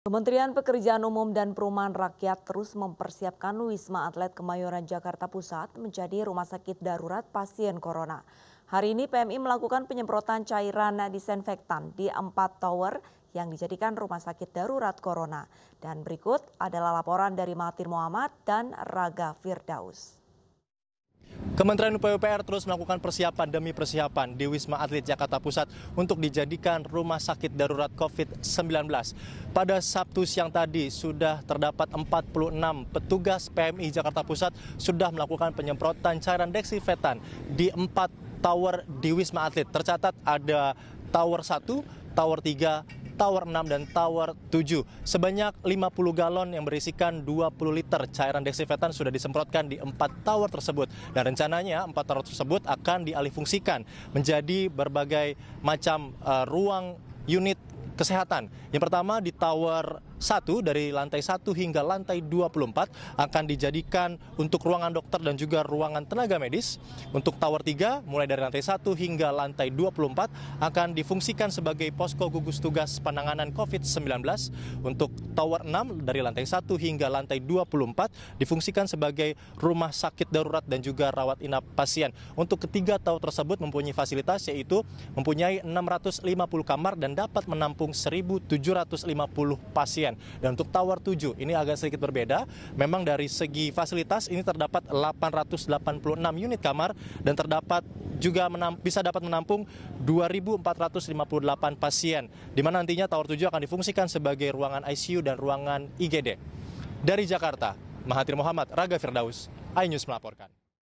Kementerian Pekerjaan Umum dan Perumahan Rakyat terus mempersiapkan Wisma Atlet Kemayoran Jakarta Pusat menjadi rumah sakit darurat pasien corona. Hari ini PMI melakukan penyemprotan cairan disinfektan di empat tower yang dijadikan rumah sakit darurat corona. Dan berikut adalah laporan dari Mahathir Muhammad dan Raga Firdaus. Kementerian PUPR terus melakukan persiapan demi persiapan di Wisma Atlet Jakarta Pusat untuk dijadikan rumah sakit darurat COVID-19. Pada Sabtu siang tadi sudah terdapat 46 petugas PMI Jakarta Pusat sudah melakukan penyemprotan cairan desinfektan di empat tower di Wisma Atlet. Tercatat ada tower 1, tower 3, Tower 6 dan Tower 7. Sebanyak 50 galon yang berisikan 20 liter cairan desinfektan sudah disemprotkan di empat tower tersebut. Dan rencananya empat tower tersebut akan dialihfungsikan menjadi berbagai macam uh, ruang unit kesehatan. Yang pertama di Tower satu dari lantai 1 hingga lantai 24 akan dijadikan untuk ruangan dokter dan juga ruangan tenaga medis. Untuk tower 3 mulai dari lantai 1 hingga lantai 24 akan difungsikan sebagai posko gugus tugas penanganan COVID-19. Untuk tower 6 dari lantai 1 hingga lantai 24 difungsikan sebagai rumah sakit darurat dan juga rawat inap pasien. Untuk ketiga tower tersebut mempunyai fasilitas yaitu mempunyai 650 kamar dan dapat menampung 1750 pasien. Dan untuk Tower 7 ini agak sedikit berbeda. Memang dari segi fasilitas ini terdapat 886 unit kamar dan terdapat juga menam, bisa dapat menampung 2.458 pasien. Di mana nantinya Tower 7 akan difungsikan sebagai ruangan ICU dan ruangan IGD. Dari Jakarta, Mahathir Muhammad, Raga Firdaus, iNews melaporkan.